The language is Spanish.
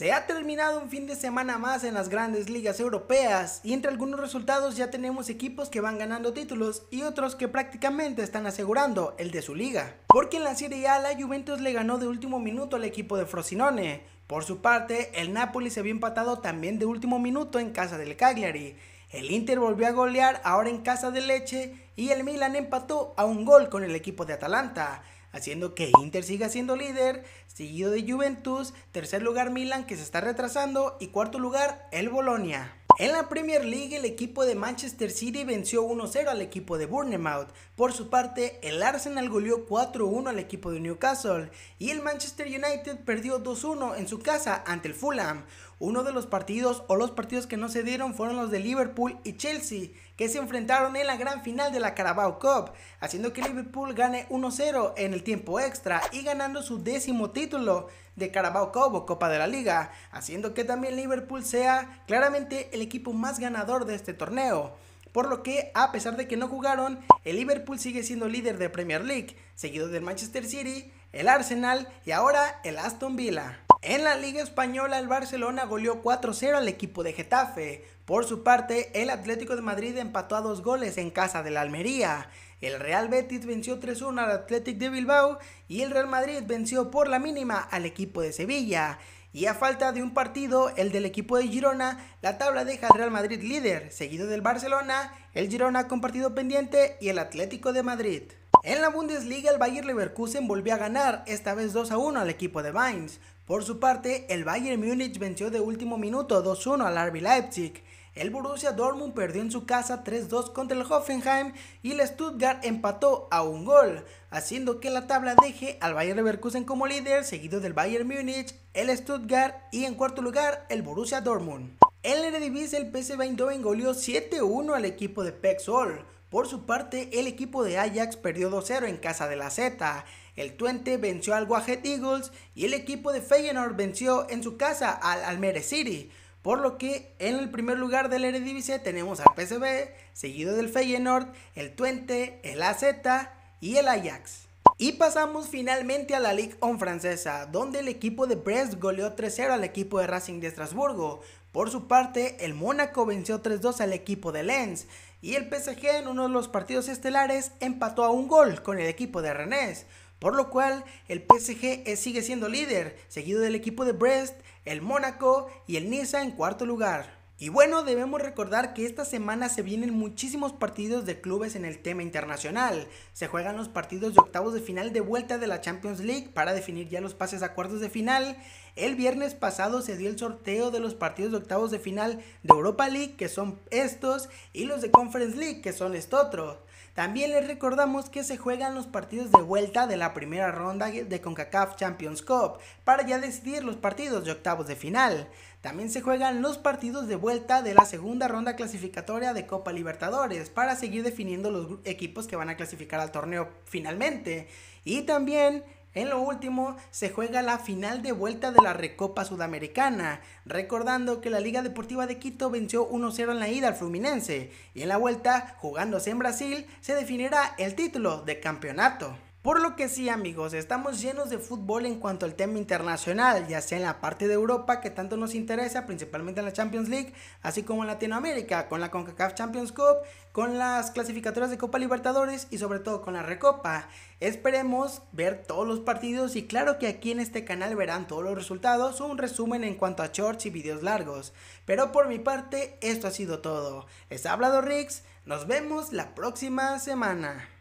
Se ha terminado un fin de semana más en las grandes ligas europeas y entre algunos resultados ya tenemos equipos que van ganando títulos y otros que prácticamente están asegurando el de su liga. Porque en la Serie A la Juventus le ganó de último minuto al equipo de Frosinone. Por su parte, el Napoli se había empatado también de último minuto en casa del Cagliari. El Inter volvió a golear ahora en casa de Leche y el Milan empató a un gol con el equipo de Atalanta haciendo que Inter siga siendo líder, seguido de Juventus, tercer lugar Milan que se está retrasando y cuarto lugar el Bolonia. En la Premier League el equipo de Manchester City venció 1-0 al equipo de Bournemouth. Por su parte, el Arsenal goleó 4-1 al equipo de Newcastle y el Manchester United perdió 2-1 en su casa ante el Fulham. Uno de los partidos o los partidos que no se dieron fueron los de Liverpool y Chelsea, que se enfrentaron en la gran final de la Carabao Cup, haciendo que Liverpool gane 1-0 en el tiempo extra y ganando su décimo título de Carabao Cup o Copa de la Liga, haciendo que también Liverpool sea claramente el equipo más ganador de este torneo. Por lo que, a pesar de que no jugaron, el Liverpool sigue siendo líder de Premier League, seguido del Manchester City, el Arsenal y ahora el Aston Villa. En la Liga Española, el Barcelona goleó 4-0 al equipo de Getafe. Por su parte, el Atlético de Madrid empató a dos goles en casa de la Almería. El Real Betis venció 3-1 al Atlético de Bilbao y el Real Madrid venció por la mínima al equipo de Sevilla. Y a falta de un partido, el del equipo de Girona, la tabla deja al Real Madrid líder, seguido del Barcelona, el Girona con partido pendiente y el Atlético de Madrid. En la Bundesliga, el Bayern Leverkusen volvió a ganar, esta vez 2 a 1 al equipo de Mainz. Por su parte, el Bayern Múnich venció de último minuto 2-1 al RB Leipzig. El Borussia Dortmund perdió en su casa 3-2 contra el Hoffenheim y el Stuttgart empató a un gol, haciendo que la tabla deje al Bayern Leverkusen como líder, seguido del Bayern Múnich, el Stuttgart y en cuarto lugar el Borussia Dortmund. En la Eredivisie el PSV Eindhoven goleó 7-1 al equipo de Pexol. Por su parte, el equipo de Ajax perdió 2-0 en casa de la Z. El Twente venció al Guajet Eagles y el equipo de Feyenoord venció en su casa al Almere City. Por lo que en el primer lugar del Eredivisie tenemos al PSV, seguido del Feyenoord, el Twente, el AZ y el Ajax. Y pasamos finalmente a la Ligue 1 francesa, donde el equipo de Brest goleó 3-0 al equipo de Racing de Estrasburgo. Por su parte, el Mónaco venció 3-2 al equipo de Lens. Y el PSG en uno de los partidos estelares empató a un gol con el equipo de Rennes. Por lo cual, el PSG sigue siendo líder, seguido del equipo de Brest, el Mónaco y el Niza en cuarto lugar. Y bueno, debemos recordar que esta semana se vienen muchísimos partidos de clubes en el tema internacional. Se juegan los partidos de octavos de final de vuelta de la Champions League para definir ya los pases a cuartos de final el viernes pasado se dio el sorteo de los partidos de octavos de final de Europa League, que son estos, y los de Conference League, que son estos otros. También les recordamos que se juegan los partidos de vuelta de la primera ronda de CONCACAF Champions Cup para ya decidir los partidos de octavos de final. También se juegan los partidos de vuelta de la segunda ronda clasificatoria de Copa Libertadores para seguir definiendo los equipos que van a clasificar al torneo finalmente. Y también en lo último, se juega la final de vuelta de la Recopa Sudamericana, recordando que la Liga Deportiva de Quito venció 1-0 en la ida al Fluminense, y en la vuelta, jugándose en Brasil, se definirá el título de campeonato. Por lo que sí amigos, estamos llenos de fútbol en cuanto al tema internacional, ya sea en la parte de Europa que tanto nos interesa, principalmente en la Champions League, así como en Latinoamérica, con la CONCACAF Champions Cup, con las clasificatorias de Copa Libertadores y sobre todo con la Recopa. Esperemos ver todos los partidos y claro que aquí en este canal verán todos los resultados un resumen en cuanto a shorts y videos largos. Pero por mi parte, esto ha sido todo. Les hablado Rix, nos vemos la próxima semana.